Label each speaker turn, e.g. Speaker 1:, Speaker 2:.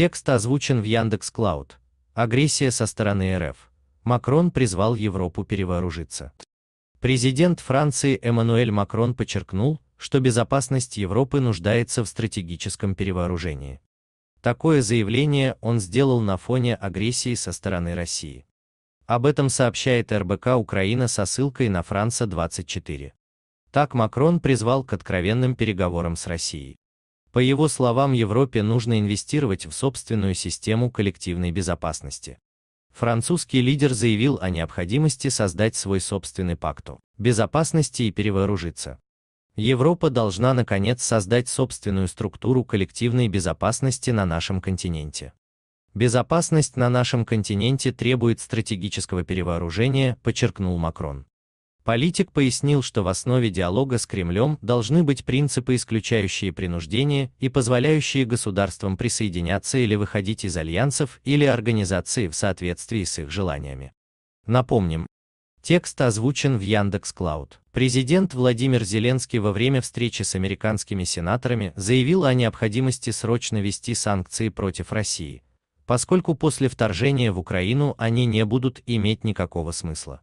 Speaker 1: Текст озвучен в Яндекс.Клауд. Агрессия со стороны РФ. Макрон призвал Европу перевооружиться. Президент Франции Эммануэль Макрон подчеркнул, что безопасность Европы нуждается в стратегическом перевооружении. Такое заявление он сделал на фоне агрессии со стороны России. Об этом сообщает РБК Украина со ссылкой на Франца 24. Так Макрон призвал к откровенным переговорам с Россией. По его словам, Европе нужно инвестировать в собственную систему коллективной безопасности. Французский лидер заявил о необходимости создать свой собственный пакту безопасности и перевооружиться. Европа должна наконец создать собственную структуру коллективной безопасности на нашем континенте. Безопасность на нашем континенте требует стратегического перевооружения, подчеркнул Макрон. Политик пояснил, что в основе диалога с Кремлем должны быть принципы, исключающие принуждение и позволяющие государствам присоединяться или выходить из альянсов или организаций в соответствии с их желаниями. Напомним, текст озвучен в Яндекс.Клауд. Президент Владимир Зеленский во время встречи с американскими сенаторами заявил о необходимости срочно вести санкции против России, поскольку после вторжения в Украину они не будут иметь никакого смысла.